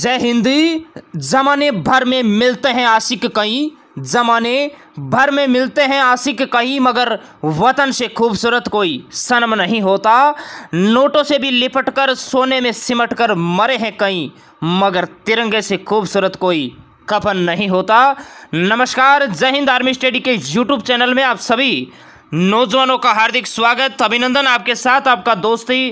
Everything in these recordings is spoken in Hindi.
जय हिंदी जमाने भर में मिलते हैं आशिक कई जमाने भर में मिलते हैं आशिक कहीं मगर वतन से खूबसूरत कोई सनम नहीं होता नोटों से भी लिपट कर सोने में सिमटकर मरे हैं कई मगर तिरंगे से खूबसूरत कोई कफन नहीं होता नमस्कार जय हिंद आर्मी स्टडी के यूट्यूब चैनल में आप सभी नौजवानों का हार्दिक स्वागत अभिनंदन आपके साथ आपका दोस्ती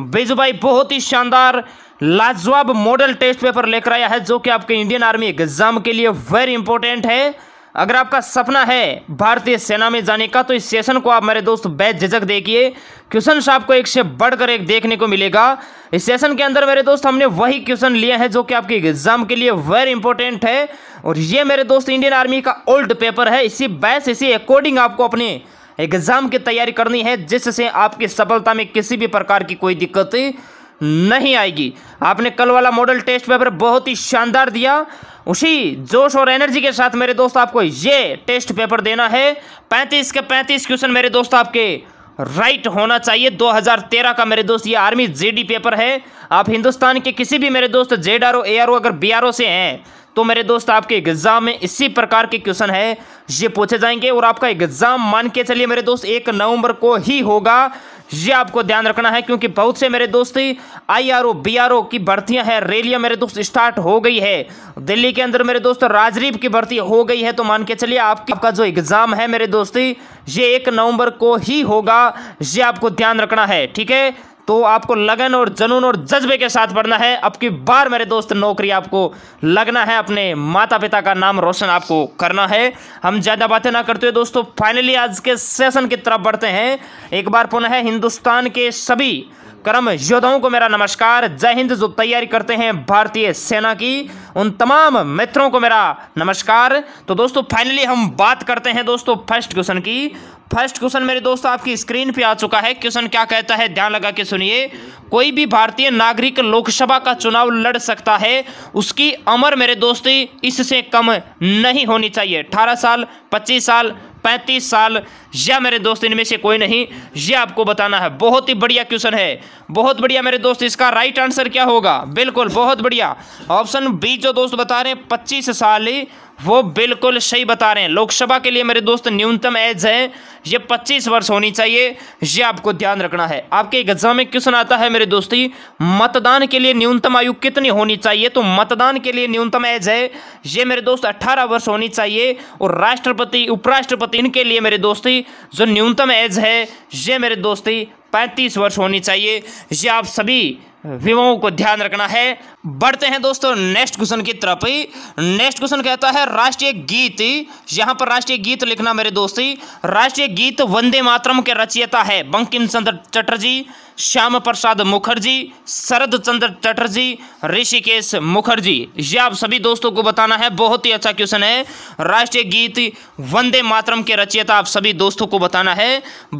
बिजू भाई बहुत ही शानदार लाजवाब मॉडल टेस्ट पेपर लेकर आया है जो कि आपके इंडियन आर्मी एग्जाम के लिए वेरी इंपॉर्टेंट है अगर आपका सपना है भारतीय सेना में जाने का तो इस सेशन को आप मेरे दोस्त बैच झिझक देखिए क्वेश्चन आपको एक से बढ़कर एक देखने को मिलेगा इस सेशन के अंदर मेरे दोस्त हमने वही क्वेश्चन लिए हैं जो कि आपके एग्जाम के लिए वेरी इंपॉर्टेंट है और ये मेरे दोस्त इंडियन आर्मी का ओल्ड पेपर है इसी बैस इसी अकॉर्डिंग आपको अपने एग्जाम की तैयारी करनी है जिससे आपकी सफलता में किसी भी प्रकार की कोई दिक्कत नहीं आएगी आपने कल वाला मॉडल टेस्ट पेपर बहुत ही शानदार दिया उसी जोश और एनर्जी के साथ मेरे दोस्त आपको ये टेस्ट पेपर देना है पैंतीस के पैंतीस क्वेश्चन मेरे दोस्त आपके राइट होना चाहिए 2013 का मेरे दोस्त ये आर्मी जेडी पेपर है आप हिंदुस्तान के किसी भी मेरे दोस्त Z R O A R O अगर बी आर ओ से हैं तो मेरे दोस्त आपके एग्जाम में इसी प्रकार के क्वेश्चन है ये पूछे जाएंगे और आपका एग्जाम मान के चलिए मेरे दोस्त एक नवंबर को ही होगा ये आपको ध्यान रखना है क्योंकि बहुत से मेरे दोस्त I R O B R O की भर्तियां हैं रैलियां मेरे दोस्त स्टार्ट हो गई है दिल्ली के अंदर मेरे दोस्त राजरीब की भर्ती हो गई है तो मान के चलिए आपकी आपका जो एग्ज़ाम है मेरे दोस्ती ये एक नवंबर को ही होगा ये आपको ध्यान रखना है ठीक है तो आपको लगन और जनून और जज्बे के साथ पढ़ना है अब की बार मेरे दोस्त नौकरी आपको लगना है अपने माता पिता का नाम रोशन आपको करना है हम ज़्यादा बातें ना करते हुए दोस्तों फाइनली आज के सेशन की तरफ बढ़ते हैं एक बार पुनः हिंदुस्तान के सभी कर्म योद्धाओं को मेरा नमस्कार जय हिंद जो तैयारी करते हैं भारतीय सेना की उन तमाम मित्रों को मेरा नमस्कार तो दोस्तों फाइनली हम बात करते हैं दोस्तों फर्स्ट क्वेश्चन की फर्स्ट क्वेश्चन मेरे दोस्त आपकी स्क्रीन पे आ चुका है क्वेश्चन क्या कहता है ध्यान लगा के सुनिए कोई भी भारतीय नागरिक लोकसभा का चुनाव लड़ सकता है उसकी उम्र मेरे दोस्त इससे कम नहीं होनी चाहिए अठारह साल पच्चीस साल पैंतीस साल या मेरे दोस्त इनमें से कोई नहीं ये आपको बताना है बहुत ही बढ़िया क्वेश्चन है बहुत बढ़िया मेरे दोस्त इसका राइट आंसर क्या होगा बिल्कुल बहुत बढ़िया ऑप्शन बी जो दोस्त बता रहे हैं पच्चीस साल वो बिल्कुल सही बता रहे हैं लोकसभा के लिए मेरे दोस्त न्यूनतम एज है ये 25 वर्ष होनी चाहिए ये आपको ध्यान रखना है आपके एग्जाम में क्वेश्चन आता है मेरे दोस्ती मतदान के लिए न्यूनतम आयु कितनी होनी चाहिए तो मतदान के लिए न्यूनतम एज है ये मेरे दोस्त अट्ठारह वर्ष होनी चाहिए और राष्ट्रपति उपराष्ट्रपति इनके लिए मेरे दोस्ती जो न्यूनतम एज है ये मेरे दोस्ती पैंतीस वर्ष होनी चाहिए ये आप सभी विवों को ध्यान रखना है बढ़ते हैं दोस्तों नेक्स्ट क्वेश्चन की तरफ नेक्स्ट क्वेश्चन कहता है राष्ट्रीय गीत यहां पर राष्ट्रीय गीत लिखना मेरे दोस्ती राष्ट्रीय गीत वंदे मातरम के रचयिता है बंकिम चंद्र चटर्जी श्याम प्रसाद मुखर्जी शरद चंद्र चटर्जी ऋषिकेश मुखर्जी ये आप सभी दोस्तों को बताना है बहुत ही अच्छा क्वेश्चन है राष्ट्रीय गीत वंदे मातरम के रचयिता आप सभी दोस्तों को बताना है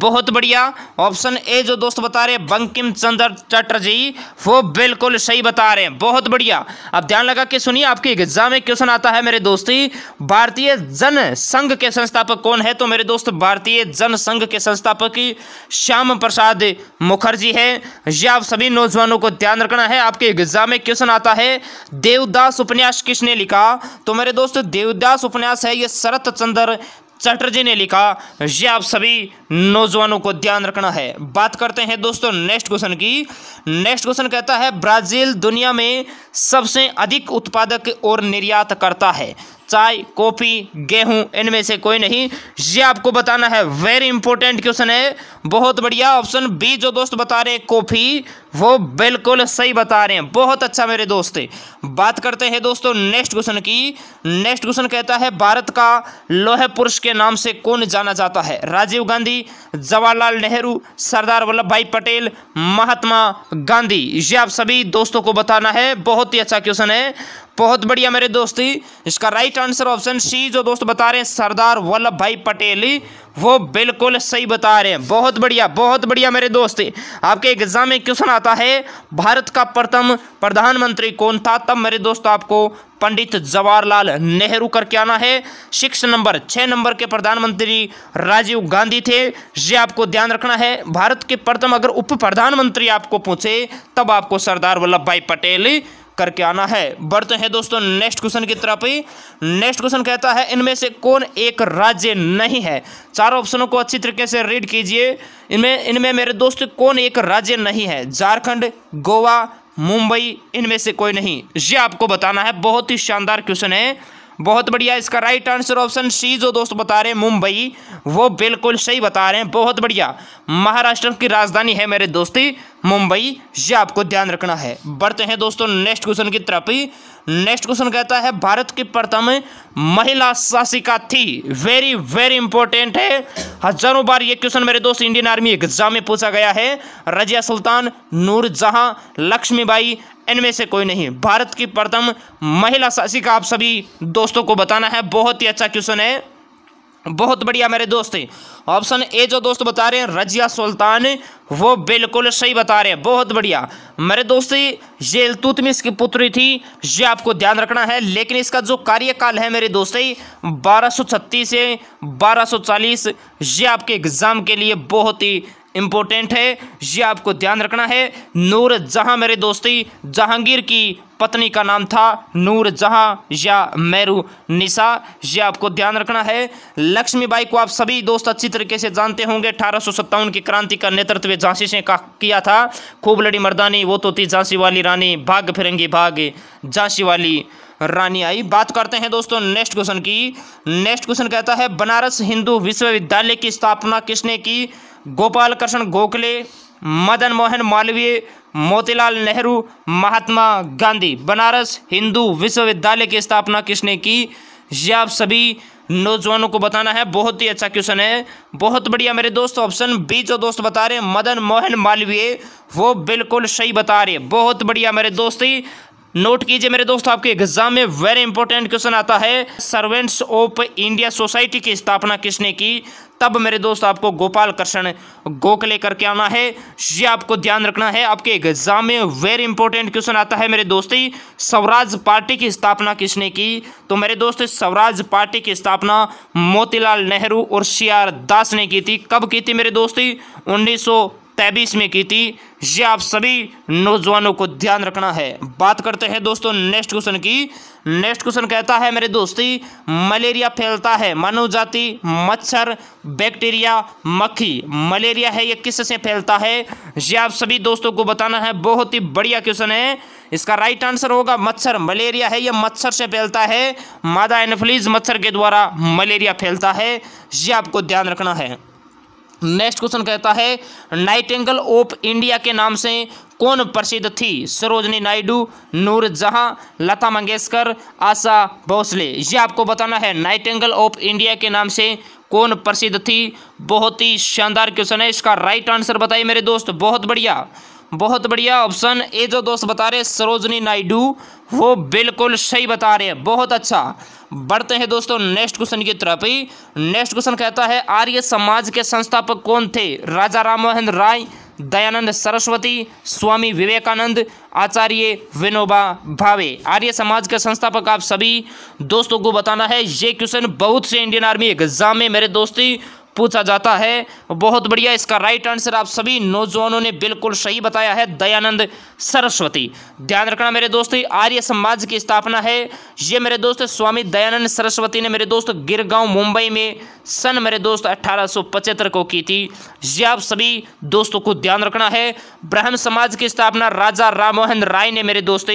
बहुत बढ़िया ऑप्शन ए जो दोस्त बता रहे बंकिम चंद्र चटर्जी वो बिल्कुल सही बता रहे हैं बहुत बढ़िया अब ध्यान लगा के सुनिए आपके एग्जाम में क्वेश्चन आता है मेरे दोस्ती भारतीय जन संघ के संस्थापक कौन है तो मेरे दोस्त भारतीय जन संघ के संस्थापक श्याम प्रसाद मुखर्जी जी है ये आप सभी नौजवानों को ध्यान रखना है आपके एग्जाम में क्वेश्चन आता है देवदास उपन्यास किसने लिखा तो मेरे दोस्त देवदास उपन्यास है ये शरत चंद्र चटर्जी ने लिखा ये आप सभी नौजवानों को ध्यान रखना है बात करते हैं दोस्तों नेक्स्ट क्वेश्चन की नेक्स्ट क्वेश्चन कहता है ब्राज़ील दुनिया में सबसे अधिक उत्पादक और निर्यात करता है चाय कॉफ़ी गेहूं इनमें से कोई नहीं ये आपको बताना है वेरी इंपॉर्टेंट क्वेश्चन है बहुत बढ़िया ऑप्शन बी जो दोस्त बता रहे कॉफ़ी वो बिल्कुल सही बता रहे हैं बहुत अच्छा मेरे दोस्त बात करते हैं दोस्तों नेक्स्ट क्वेश्चन की नेक्स्ट क्वेश्चन कहता है भारत का लोह पुरुष के नाम से कौन जाना जाता है राजीव गांधी जवाहरलाल नेहरू सरदार वल्लभ भाई पटेल महात्मा गांधी ये आप सभी दोस्तों को बताना है बहुत ही अच्छा क्वेश्चन है बहुत बढ़िया मेरे दोस्ती इसका राइट आंसर ऑप्शन सी जो दोस्त बता रहे हैं सरदार वल्लभ भाई पटेल वो बिल्कुल सही बता रहे हैं बहुत बढ़िया बहुत बढ़िया मेरे दोस्त आपके एग्जाम में क्वेश्चन आता है भारत का प्रथम प्रधानमंत्री कौन था तब मेरे दोस्त आपको पंडित जवाहरलाल नेहरू करके आना है सिक्स नंबर छः नंबर के प्रधानमंत्री राजीव गांधी थे ये आपको ध्यान रखना है भारत के प्रथम अगर उप प्रधानमंत्री आपको पूछे तब आपको सरदार वल्लभ भाई पटेल करके आना है बढ़ते हैं दोस्तों नेक्स्ट क्वेश्चन की तरफ ही नेक्स्ट क्वेश्चन कहता है इनमें से कौन एक राज्य नहीं है चार ऑप्शनों को अच्छी तरीके से रीड कीजिए इनमें इनमें मेरे दोस्त कौन एक राज्य नहीं है झारखंड गोवा मुंबई इनमें से कोई नहीं ये आपको बताना है बहुत ही शानदार क्वेश्चन है बहुत बढ़िया इसका राइट आंसर ऑप्शन सी जो दोस्त बता रहे हैं मुंबई वो बिल्कुल सही बता रहे हैं बहुत बढ़िया महाराष्ट्र की राजधानी है मेरे दोस्ती मुंबई ये आपको ध्यान रखना है बढ़ते हैं दोस्तों नेक्स्ट क्वेश्चन की तरफ नेक्स्ट क्वेश्चन कहता है भारत की प्रथम महिला शासिका थी वेरी वेरी इंपॉर्टेंट है हजारों बार ये क्वेश्चन मेरे दोस्त इंडियन आर्मी एग्जाम में पूछा गया है रजिया सुल्तान नूर जहां लक्ष्मीबाई इनमें से कोई नहीं भारत की प्रथम महिला शासिका आप सभी दोस्तों को बताना है बहुत ही अच्छा क्वेश्चन है बहुत बढ़िया मेरे दोस्त है ऑप्शन ए जो दोस्त बता रहे हैं रजिया सुल्तान वो बिल्कुल सही बता रहे हैं बहुत बढ़िया मेरे दोस्त ये तुतमिस की पुत्री थी ये आपको ध्यान रखना है लेकिन इसका जो कार्यकाल है मेरे दोस्त बारह सौ से 1240 ये आपके एग्ज़ाम के लिए बहुत ही इम्पोर्टेंट है ये आपको ध्यान रखना है नूर जहाँ मेरे दोस्ती जहांगीर की पत्नी का नाम था नूर जहाँ या मेरू निशा ये आपको ध्यान रखना है लक्ष्मीबाई को आप सभी दोस्त अच्छी तरीके से जानते होंगे अठारह की क्रांति का नेतृत्व झांसी से किया था खूब लड़ी मर्दानी वो तो थी झांसी वाली रानी भाग फिरंगी भाग झांसी वाली रानी आई बात करते हैं दोस्तों नेक्स्ट क्वेश्चन की नेक्स्ट क्वेश्चन कहता है बनारस हिंदू विश्वविद्यालय की स्थापना किसने की गोपाल कृष्ण गोखले मदन मोहन मालवीय मोतीलाल नेहरू महात्मा गांधी बनारस हिंदू विश्वविद्यालय की स्थापना किसने की यह आप सभी नौजवानों को बताना है बहुत ही अच्छा क्वेश्चन है बहुत बढ़िया मेरे दोस्त ऑप्शन बी जो दोस्त बता रहे मदन मोहन मालवीय वो बिल्कुल सही बता रहे बहुत बढ़िया मेरे दोस्त नोट कीजिए मेरे दोस्त आपके एग्जाम में वेरी इंपॉर्टेंट क्वेश्चन आता है सर्वेंट्स ऑफ इंडिया सोसाइटी की स्थापना किसने की तब मेरे दोस्त आपको गोपाल कृष्ण गोखले करके आना है ये आपको ध्यान रखना है आपके एग्जाम में वेरी इंपॉर्टेंट क्वेश्चन आता है मेरे दोस्ती स्वराज पार्टी की स्थापना किसने की तो मेरे दोस्त स्वराज पार्टी की स्थापना मोतीलाल नेहरू और सी आर दास ने की थी कब की थी मेरे दोस्ती उन्नीस तेबीस में की थी ये आप सभी नौजवानों को ध्यान रखना है बात करते हैं दोस्तों नेक्स्ट क्वेश्चन की नेक्स्ट क्वेश्चन कहता है मेरे दोस्ती मलेरिया फैलता है मानव जाति मच्छर बैक्टीरिया मक्खी मलेरिया है ये किससे फैलता है ये आप सभी दोस्तों को बताना है बहुत ही बढ़िया क्वेश्चन है इसका राइट आंसर होगा मच्छर मलेरिया है यह मच्छर से फैलता है मादा एनफ्लीज मच्छर के द्वारा मलेरिया फैलता है यह आपको ध्यान रखना है नेक्स्ट क्वेश्चन कहता है नाइटेंगल ऑफ इंडिया के नाम से कौन प्रसिद्ध थी सरोजनी नायडू नूर जहां लता मंगेशकर आशा भोसले ये आपको बताना है नाइटेंगल ऑफ इंडिया के नाम से कौन प्रसिद्ध थी बहुत ही शानदार क्वेश्चन है इसका राइट आंसर बताइए मेरे दोस्त बहुत बढ़िया बहुत बढ़िया ऑप्शन ए जो दोस्त बता रहे सरोजनी नायडू वो बिल्कुल सही बता रहे हैं बहुत अच्छा बढ़ते हैं दोस्तों नेक्स्ट क्वेश्चन की तरफ ही नेक्स्ट क्वेश्चन कहता है आर्य समाज के संस्थापक कौन थे राजा राम मोहन राय दयानंद सरस्वती स्वामी विवेकानंद आचार्य विनोबा भावे आर्य समाज के संस्थापक आप सभी दोस्तों को बताना है ये क्वेश्चन बहुत से इंडियन आर्मी एग्जाम में मेरे दोस्ती पूछा जाता है बहुत बढ़िया इसका राइट आंसर आप सभी नौजवानों ने बिल्कुल सही बताया है दयानंद सरस्वती ध्यान रखना मेरे दोस्त आर्य समाज की स्थापना है ये मेरे दोस्त स्वामी दयानंद सरस्वती ने मेरे दोस्त गिरगांव मुंबई में सन मेरे दोस्त अट्ठारह को की थी ये आप सभी दोस्तों को ध्यान रखना है ब्रह्म समाज की स्थापना राजा राम मोहन राय ने मेरे दोस्त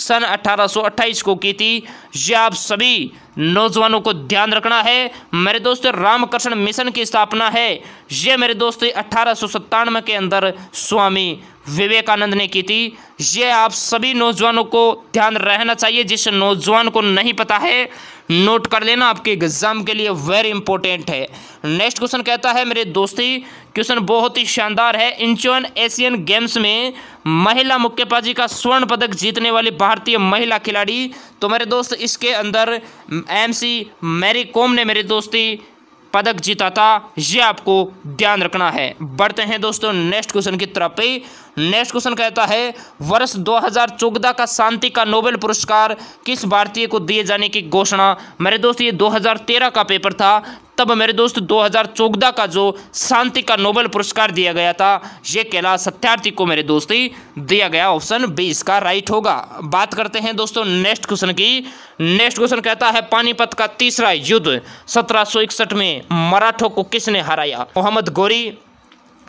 सन 1828 को की थी ये आप सभी नौजवानों को ध्यान रखना है मेरे दोस्त रामकृष्ण मिशन की स्थापना है ये मेरे दोस्त अट्ठारह के अंदर स्वामी विवेकानंद ने की थी ये आप सभी नौजवानों को ध्यान रहना चाहिए जिस नौजवान को नहीं पता है नोट कर लेना आपके एग्जाम के लिए वेरी इंपॉर्टेंट है नेक्स्ट क्वेश्चन कहता है मेरे दोस्ती क्वेश्चन बहुत ही शानदार है इंचोन एशियन गेम्स में महिला मुक्केबाजी का स्वर्ण पदक जीतने वाली भारतीय महिला खिलाड़ी तो मेरे दोस्त इसके अंदर एमसी मैरी कॉम ने मेरे दोस्ती पदक जीता था यह आपको ध्यान रखना है बढ़ते हैं दोस्तों नेक्स्ट क्वेश्चन की तरफ नेक्स्ट क्वेश्चन कहता है वर्ष 2014 का शांति का नोबेल पुरस्कार किस भारतीय को दिए जाने की घोषणा मेरे दोस्त ये 2013 का पेपर था तब मेरे दोस्त 2014 का जो शांति का नोबेल पुरस्कार दिया गया था यह कैलाश सत्यार्थी को मेरे दोस्त दिया गया ऑप्शन बी इसका राइट होगा बात करते हैं दोस्तों नेक्स्ट क्वेश्चन की नेक्स्ट क्वेश्चन कहता है पानीपत का तीसरा युद्ध सत्रह में मराठों को किसने हराया मोहम्मद गोरी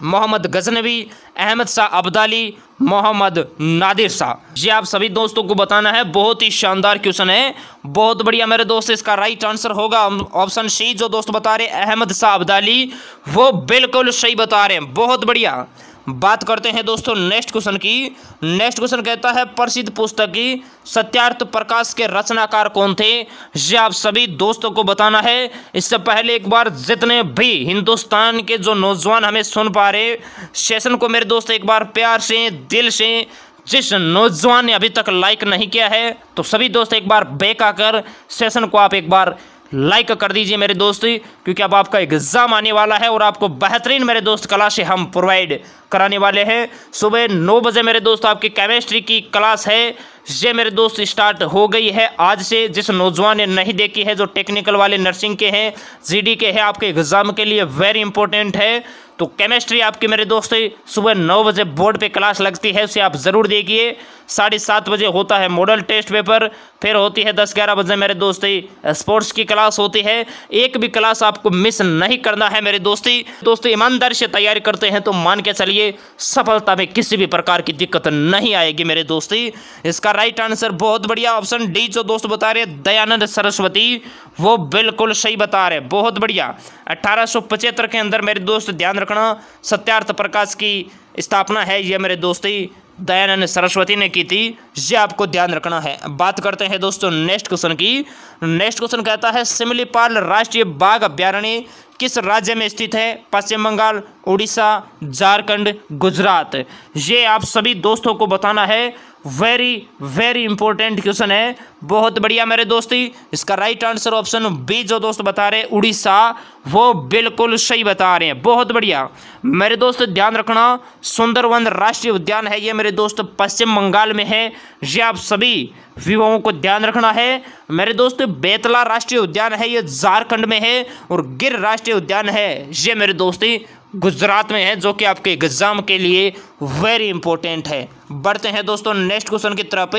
मोहम्मद गजनवी अहमद शाह अब्दाली मोहम्मद नादिर शाह ये आप सभी दोस्तों को बताना है बहुत ही शानदार क्वेश्चन है बहुत बढ़िया मेरे दोस्त इसका राइट आंसर होगा ऑप्शन सी जो दोस्त बता रहे अहमद शाह अब्दाली वो बिल्कुल सही बता रहे हैं बहुत बढ़िया बात करते हैं दोस्तों नेक्स्ट क्वेश्चन की नेक्स्ट क्वेश्चन कहता है प्रसिद्ध पुस्तक की सत्यार्थ प्रकाश के रचनाकार कौन थे ये आप सभी दोस्तों को बताना है इससे पहले एक बार जितने भी हिंदुस्तान के जो नौजवान हमें सुन पा रहे सेशन को मेरे दोस्त एक बार प्यार से दिल से जिस नौजवान ने अभी तक लाइक नहीं किया है तो सभी दोस्त एक बार बेक आकर सेशन को आप एक बार लाइक कर दीजिए मेरे दोस्त क्योंकि अब आपका एग्ज़ाम आने वाला है और आपको बेहतरीन मेरे दोस्त क्लासें हम प्रोवाइड कराने वाले हैं सुबह नौ बजे मेरे दोस्त आपकी केमिस्ट्री की क्लास है ये मेरे दोस्त स्टार्ट हो गई है आज से जिस नौजवान ने नहीं देखी है जो टेक्निकल वाले नर्सिंग के हैं जीडी के हैं आपके एग्ज़ाम के लिए वेरी इंपॉर्टेंट है तो केमिस्ट्री आपकी मेरे दोस्तों सुबह नौ बजे बोर्ड पे क्लास लगती है उसे आप ज़रूर देखिए साढ़े सात बजे होता है मॉडल टेस्ट पेपर फिर होती है दस ग्यारह बजे मेरे दोस्त स्पोर्ट्स की क्लास होती है एक भी क्लास आपको मिस नहीं करना है मेरे दोस्ती दोस्तों ईमानदारी से तैयारी करते हैं तो मान के चलिए सफलता में किसी भी प्रकार की दिक्कत नहीं आएगी मेरे दोस्ती इसका राइट आंसर बहुत बढ़िया ऑप्शन डी जो दोस्त बता रहे दयानंद सरस्वती वो बिल्कुल सही बता रहे बहुत बढ़िया अठारह के अंदर मेरे दोस्त ध्यान रख रखना सत्यार्थ प्रकाश की स्थापना है यह मेरे दोस्त ही दयानंद सरस्वती ने की थी यह आपको ध्यान रखना है बात करते हैं दोस्तों नेक्स्ट क्वेश्चन की नेक्स्ट क्वेश्चन कहता है सिमलीपाल राष्ट्रीय बाघ अभ्यारण्य किस राज्य में स्थित है पश्चिम बंगाल उड़ीसा झारखंड गुजरात ये आप सभी दोस्तों को बताना है वेरी वेरी इंपॉर्टेंट क्वेश्चन है बहुत बढ़िया मेरे दोस्ती इसका राइट आंसर ऑप्शन बी जो दोस्त बता रहे उड़ीसा वो बिल्कुल सही बता रहे हैं बहुत बढ़िया मेरे दोस्त ध्यान रखना सुंदरवन राष्ट्रीय उद्यान है ये मेरे दोस्त पश्चिम बंगाल में है ये आप सभी विवाहों को ध्यान रखना है मेरे दोस्त बेतला राष्ट्रीय उद्यान है ये झारखंड में है और गिर राष्ट्रीय उद्यान है ये मेरे दोस्ती गुजरात में है जो कि आपके एग्जाम के लिए वेरी इंपॉर्टेंट है बढ़ते हैं दोस्तों नेक्स्ट क्वेश्चन की तरफ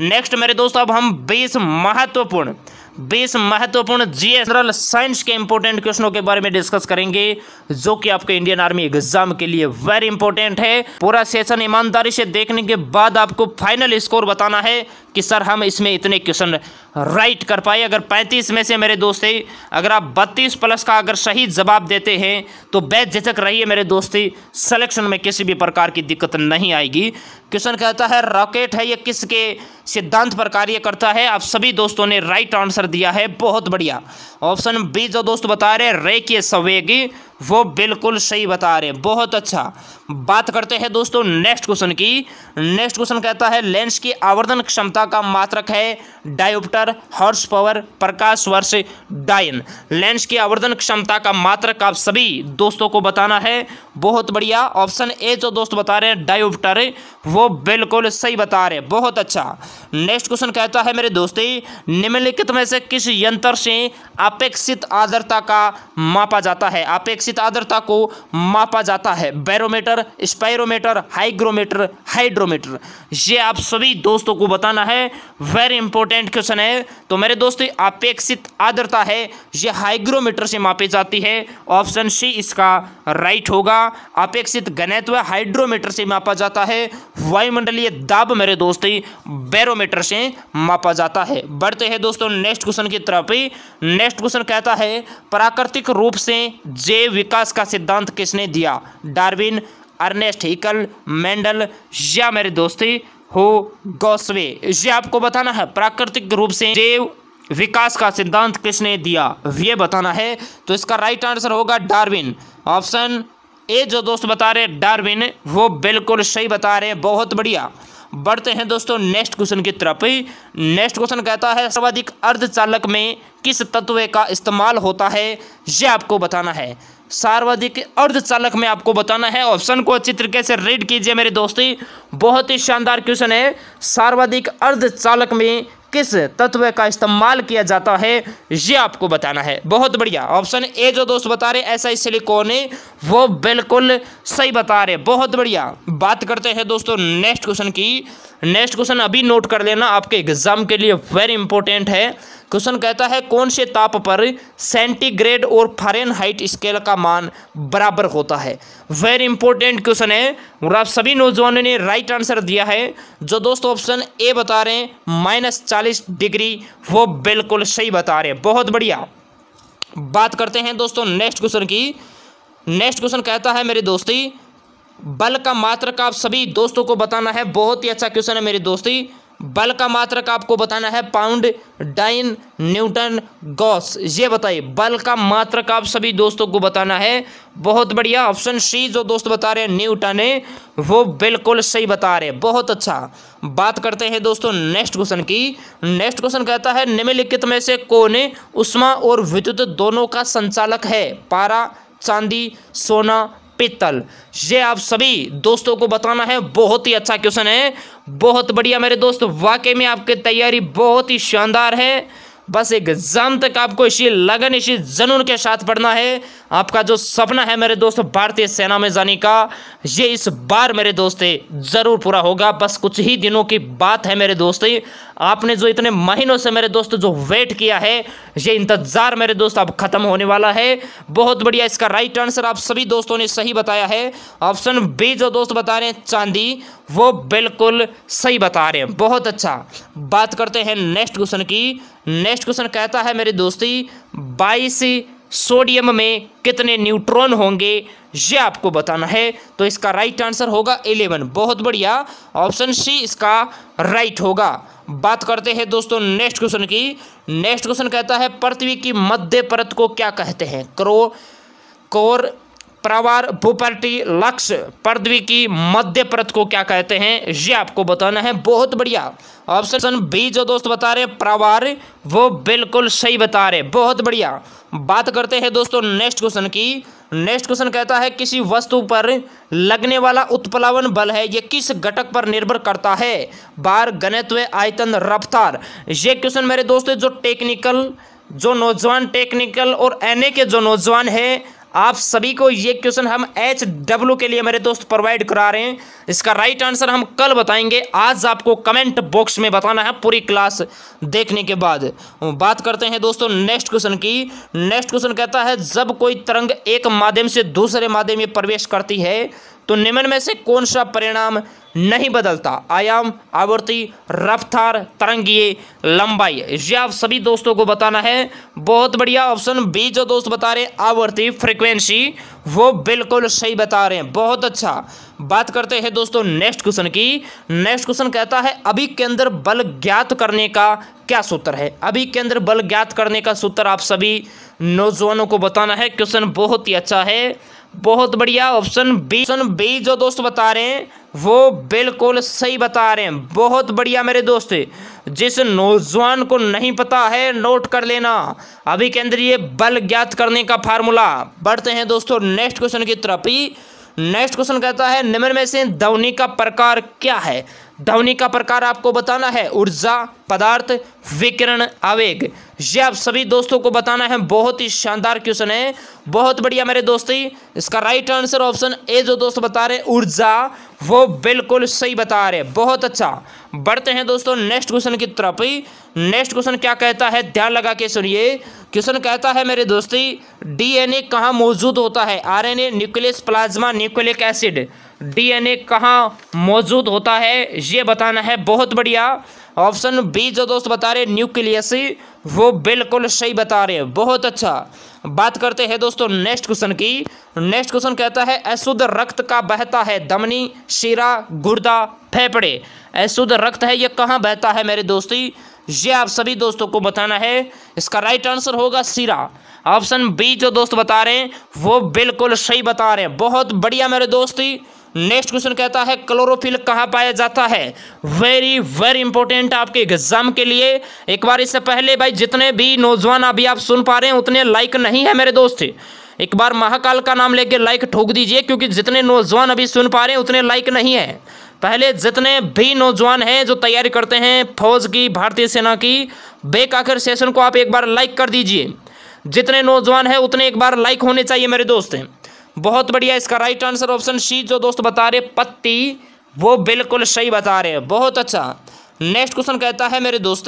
नेक्स्ट मेरे दोस्तों अब हम बीस महत्वपूर्ण बीस महत्वपूर्ण जीएस जनरल साइंस के इंपोर्टेंट क्वेश्चनों के बारे में डिस्कस करेंगे जो कि आपके इंडियन आर्मी एग्जाम के लिए वेरी इंपॉर्टेंट है पूरा सेशन ईमानदारी से देखने के बाद आपको फाइनल स्कोर बताना है कि सर हम इसमें इतने क्वेश्चन राइट कर पाए अगर 35 में से मेरे दोस्ती अगर आप 32 प्लस का अगर सही जवाब देते हैं तो बैच झिझक रही है मेरे दोस्ती सिलेक्शन में किसी भी प्रकार की दिक्कत नहीं आएगी क्वेश्चन कहता है रॉकेट है ये किसके सिद्धांत पर कार्य करता है आप सभी दोस्तों ने राइट आंसर दिया है बहुत बढ़िया ऑप्शन बी जो दोस्त बता रहे रे के संवेगी वो बिल्कुल सही बता रहे हैं बहुत अच्छा बात करते हैं दोस्तों नेक्स्ट क्वेश्चन की नेक्स्ट क्वेश्चन कहता है लेंस की आवर्धन क्षमता का मात्रक है डायोप्टर हॉर्स पावर प्रकाश वर्ष डायन लेंस की आवर्धन क्षमता का मात्रक आप सभी दोस्तों को बताना है बहुत बढ़िया ऑप्शन ए जो दोस्त बता रहे हैं डायोप्टर वो बिल्कुल सही बता रहे हैं बहुत अच्छा नेक्स्ट क्वेश्चन कहता है मेरे दोस्ती निम्नलिखित में से किस यंत्र से अपेक्षित आदरता का मापा जाता है अपेक्षित निश्चित आर्द्रता को मापा जाता है बैरोमीटर स्पायरोमीटर हाइग्रोमीटर हाइड्रोमीटर ये आप सभी दोस्तों को बताना है वेरी इंपॉर्टेंट क्वेश्चन है तो मेरे दोस्त अपेक्षित आर्द्रता है ये हाइग्रोमीटर से मापी जाती है ऑप्शन सी इसका राइट होगा अपेक्षित घनत्व हाइड्रोमीटर से मापा जाता है वायुमंडलीय दाब मेरे दोस्त बैरोमीटर से मापा जाता है बढ़ते हैं दोस्तों नेक्स्ट क्वेश्चन की तरफ नेक्स्ट क्वेश्चन कहता है प्राकृतिक रूप से जैव विकास का सिद्धांत किसने दिया डार्विन अर्नेस्ट हिकल मेंडल या मेरे दोस्ती हो गौसवे ये आपको बताना है प्राकृतिक रूप से जैव विकास का सिद्धांत किसने दिया ये बताना है तो इसका राइट आंसर होगा डार्विन ऑप्शन ए जो दोस्त बता रहे डार्विन वो बिल्कुल सही बता रहे बहुत बढ़िया बढ़ते हैं दोस्तों नेक्स्ट क्वेश्चन की तरफ नेक्स्ट क्वेश्चन कहता है सर्वाधिक अर्धचालक में किस तत्व का इस्तेमाल होता है यह आपको बताना है सार्वधिक अर्धचालक में आपको बताना है ऑप्शन को अच्छी तरीके से रीड कीजिए मेरे दोस्ती बहुत ही शानदार क्वेश्चन है सार्वधिक अर्धचालक में किस तत्व का इस्तेमाल किया जाता है ये आपको बताना है बहुत बढ़िया ऑप्शन ए जो दोस्त बता रहे ऐसा इसलिए कौन है वो बिल्कुल सही बता रहे बहुत बढ़िया बात करते हैं दोस्तों नेक्स्ट क्वेश्चन की नेक्स्ट क्वेश्चन अभी नोट कर लेना आपके एग्जाम के लिए वेरी इंपॉर्टेंट है क्वेश्चन कहता है कौन से ताप पर सेंटीग्रेड और हाइट स्केल का मान बराबर होता है वेरी इंपॉर्टेंट क्वेश्चन है और आप सभी नौजवानों ने राइट आंसर दिया है जो दोस्तों ऑप्शन ए बता रहे हैं माइनस चालीस डिग्री वो बिल्कुल सही बता रहे हैं बहुत बढ़िया बात करते हैं दोस्तों नेक्स्ट क्वेश्चन की नेक्स्ट क्वेश्चन कहता है मेरे दोस्ती बल का मात्र का आप सभी दोस्तों को बताना है बहुत ही अच्छा क्वेश्चन है मेरी दोस्ती बल का मात्र का आपको बताना है पाउंड डाइन न्यूटन गॉस ये बताइए बल का का आप सभी दोस्तों को बताना है बहुत बढ़िया ऑप्शन सी जो दोस्त बता रहे हैं न्यूटन है वो बिल्कुल सही बता रहे हैं बहुत अच्छा बात करते हैं दोस्तों नेक्स्ट क्वेश्चन की नेक्स्ट क्वेश्चन कहता है निम्नलिखित में से कौन उष्मा और विद्युत दोनों का संचालक है पारा चांदी सोना कैपिटल ये आप सभी दोस्तों को बताना है बहुत ही अच्छा क्वेश्चन है बहुत बढ़िया मेरे दोस्त वाकई में आपकी तैयारी बहुत ही शानदार है बस एग्जाम तक आपको इसी लगन इसी जनून के साथ पढ़ना है आपका जो सपना है मेरे दोस्त भारतीय सेना में जाने का ये इस बार मेरे दोस्त ज़रूर पूरा होगा बस कुछ ही दिनों की बात है मेरे दोस्त आपने जो इतने महीनों से मेरे दोस्त जो वेट किया है ये इंतज़ार मेरे दोस्त अब ख़त्म होने वाला है बहुत बढ़िया इसका राइट आंसर आप सभी दोस्तों ने सही बताया है ऑप्शन बी जो दोस्त बता रहे हैं चांदी वो बिल्कुल सही बता रहे हैं बहुत अच्छा बात करते हैं नेक्स्ट क्वेश्चन की नेक्स्ट क्वेश्चन कहता है मेरी दोस्ती बाईस सोडियम में कितने न्यूट्रॉन होंगे ये आपको बताना है तो इसका राइट आंसर होगा एलेवन बहुत बढ़िया ऑप्शन सी इसका राइट होगा बात करते हैं दोस्तों नेक्स्ट क्वेश्चन की नेक्स्ट क्वेश्चन कहता है पृथ्वी की मध्य परत को क्या कहते हैं क्रो कोर प्रवार भूपर्टी लक्ष्य पृथ्वी की मध्य परत को क्या कहते हैं ये आपको बताना है बहुत बढ़िया ऑप्शन बी जो दोस्त बता रहे प्रवार वो बिल्कुल सही बता रहे बहुत बढ़िया बात करते हैं दोस्तों नेक्स्ट क्वेश्चन की नेक्स्ट क्वेश्चन कहता है किसी वस्तु पर लगने वाला उत्प्लावन बल है ये किस घटक पर निर्भर करता है बार गणित्व आयतन रफ्तार ये क्वेश्चन मेरे दोस्तों जो टेक्निकल जो नौजवान टेक्निकल और एन के जो नौजवान है आप सभी को ये क्वेश्चन हम एच डब्ल्यू के लिए मेरे दोस्त प्रोवाइड करा रहे हैं इसका राइट आंसर हम कल बताएंगे आज आपको कमेंट बॉक्स में बताना है पूरी क्लास देखने के बाद बात करते हैं दोस्तों नेक्स्ट क्वेश्चन की नेक्स्ट क्वेश्चन कहता है जब कोई तरंग एक माध्यम से दूसरे माध्यम में प्रवेश करती है तो निम्न में से कौन सा परिणाम नहीं बदलता आयाम आवर्ती रफ्तार तरंगीय लंबाई ये आप सभी दोस्तों को बताना है बहुत बढ़िया ऑप्शन बी जो दोस्त बता रहे हैं आवर्ती फ्रिक्वेंसी वो बिल्कुल सही बता रहे हैं बहुत अच्छा बात करते हैं दोस्तों नेक्स्ट क्वेश्चन की नेक्स्ट क्वेश्चन कहता है अभी केंद्र बल ज्ञात करने का क्या सूत्र है अभी केंद्र बल ज्ञात करने का सूत्र आप सभी नौजवानों को बताना है क्वेश्चन बहुत ही अच्छा है बहुत बढ़िया ऑप्शन बी ऑप्शन बी जो दोस्त बता रहे हैं वो बिल्कुल सही बता रहे हैं बहुत बढ़िया मेरे दोस्त जिस नौजवान को नहीं पता है नोट कर लेना अभी केंद्रीय बल ज्ञात करने का फार्मूला बढ़ते हैं दोस्तों नेक्स्ट क्वेश्चन की तरफ ही नेक्स्ट क्वेश्चन कहता है निम्न में से दवनी का प्रकार क्या है ध्वनि का प्रकार आपको बताना है ऊर्जा पदार्थ विकिरण आवेग ये आप सभी दोस्तों को बताना है बहुत ही शानदार क्वेश्चन है बहुत बढ़िया मेरे दोस्ती इसका राइट आंसर ऑप्शन ए जो दोस्त बता रहे ऊर्जा वो बिल्कुल सही बता रहे बहुत अच्छा बढ़ते हैं दोस्तों नेक्स्ट क्वेश्चन की तरफ नेक्स्ट क्वेश्चन क्या कहता है ध्यान लगा के सुनिए क्वेश्चन कहता है मेरे दोस्ती डीएनए कहाँ मौजूद होता है RNA nucleus plasma nucleic acid DNA कहाँ मौजूद होता है ये बताना है बहुत बढ़िया ऑप्शन बी जो दोस्त बता रहे न्यूक्लियसी वो बिल्कुल सही बता रहे बहुत अच्छा बात करते हैं दोस्तों नेक्स्ट क्वेश्चन की नेक्स्ट क्वेश्चन कहता है अशुद्ध रक्त का बहता है दमनी शीरा गुर्दा फेफड़े अशुद्ध रक्त है ये कहाँ बहता है मेरे दोस्ती ये आप सभी दोस्तों को बताना है इसका राइट आंसर होगा सिरा ऑप्शन बी जो दोस्त बता रहे हैं वो बिल्कुल सही बता रहे हैं बहुत बढ़िया मेरे दोस्ती नेक्स्ट क्वेश्चन कहता है क्लोरोफिल कहाँ पाया जाता है वेरी वेरी इंपॉर्टेंट आपके एग्जाम के लिए एक बार इससे पहले भाई जितने भी नौजवान अभी आप सुन पा रहे हैं उतने लाइक नहीं है मेरे दोस्त एक बार महाकाल का नाम लेके लाइक ठोक दीजिए क्योंकि जितने नौजवान अभी सुन पा रहे हैं उतने लाइक नहीं है पहले जितने भी नौजवान हैं जो तैयारी करते हैं फौज की भारतीय सेना की बेक आखिर सेशन को आप एक बार लाइक कर दीजिए जितने नौजवान हैं उतने एक बार लाइक होने चाहिए मेरे दोस्त हैं बहुत बढ़िया इसका राइट आंसर ऑप्शन सी जो दोस्त बता रहे पत्ती वो बिल्कुल सही बता रहे बहुत अच्छा नेक्स्ट क्वेश्चन कहता है मेरे दोस्त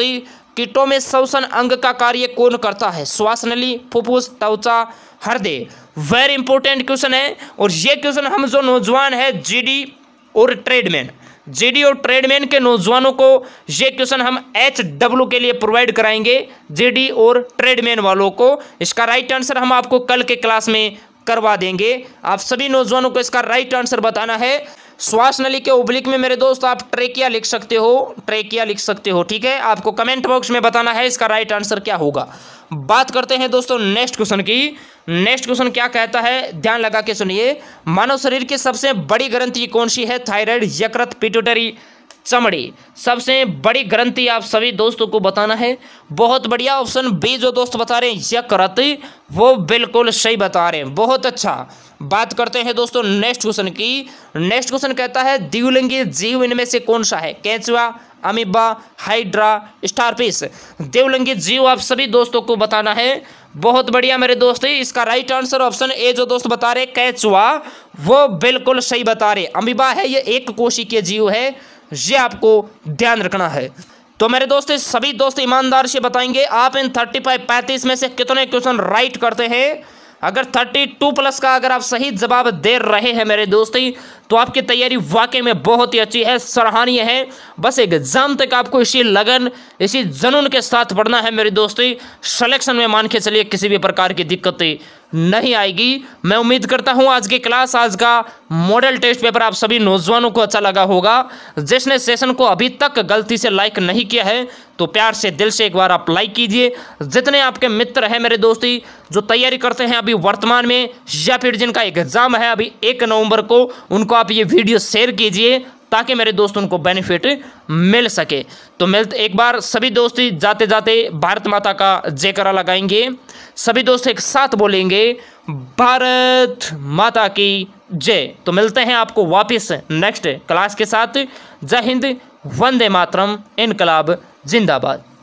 कीटों में श्वसन अंग का कार्य कौन करता है श्वास नली फुफ्फुस त्वचा हृदय वेरी इंपॉर्टेंट क्वेश्चन है और ये क्वेश्चन हम जो नौजवान है जीडी और ट्रेडमैन जीडी और ट्रेडमैन के नौजवानों को ये क्वेश्चन हम एच डब्ल्यू के लिए प्रोवाइड कराएंगे जीडी और ट्रेडमैन वालों को इसका राइट आंसर हम आपको कल के क्लास में करवा देंगे आप सभी नौजवानों को इसका राइट आंसर बताना है श्वास नली के उबलिक में मेरे दोस्त आप ट्रेकिया लिख सकते हो ट्रेकिया लिख सकते हो ठीक है आपको कमेंट बॉक्स में बताना है इसका राइट आंसर क्या होगा बात करते हैं दोस्तों नेक्स्ट क्वेश्चन की नेक्स्ट क्वेश्चन क्या कहता है ध्यान लगा के सुनिए मानव शरीर की सबसे बड़ी ग्रंथि कौन सी है थायराइड यकृत पिट्यूटरी चमड़ी सबसे बड़ी ग्रंथि आप सभी दोस्तों को बताना है बहुत बढ़िया ऑप्शन बी जो दोस्त बता रहे हैं यकृत वो बिल्कुल सही बता रहे हैं बहुत अच्छा बात करते हैं दोस्तों नेक्स्ट क्वेश्चन की नेक्स्ट क्वेश्चन कहता है द्विलिंगी जीव इनमें से कौन सा है कैचुआ अमीबा हाइड्रा स्टारफिश देवलिंगी जीव आप सभी दोस्तों को बताना है बहुत बढ़िया मेरे दोस्त इसका राइट आंसर ऑप्शन ए जो दोस्त बता रहे कैचुआ वो बिल्कुल सही बता रहे अमीबा है ये एक कोशिकीय जीव है ये आपको ध्यान रखना है तो मेरे दोस्त सभी दोस्त ईमानदार से बताएंगे आप इन थर्टी फाइव पैंतीस में से कितने क्वेश्चन राइट करते हैं अगर थर्टी टू प्लस का अगर आप सही जवाब दे रहे हैं मेरे दोस्ती तो आपकी तैयारी वाकई में बहुत ही अच्छी है सराहनीय है बस एग्ज़ाम तक आपको इसी लगन इसी जनून के साथ पढ़ना है मेरे दोस्ती सलेक्शन में मान के चलिए किसी भी प्रकार की दिक्कतें नहीं आएगी मैं उम्मीद करता हूँ आज की क्लास आज का मॉडल टेस्ट पेपर आप सभी नौजवानों को अच्छा लगा होगा जिसने सेशन को अभी तक गलती से लाइक नहीं किया है तो प्यार से दिल से एक बार आप लाइक कीजिए जितने आपके मित्र हैं मेरे दोस्ती जो तैयारी करते हैं अभी वर्तमान में या फिर जिनका एग्ज़ाम है अभी एक नवंबर को उनको आप ये वीडियो शेयर कीजिए ताकि मेरे दोस्त उनको बेनिफिट मिल सके तो मिल एक बार सभी दोस्त जाते जाते भारत माता का जयकरा लगाएंगे सभी दोस्त एक साथ बोलेंगे भारत माता की जय तो मिलते हैं आपको वापस नेक्स्ट क्लास के साथ जय हिंद वंदे मातरम इनकलाब जिंदाबाद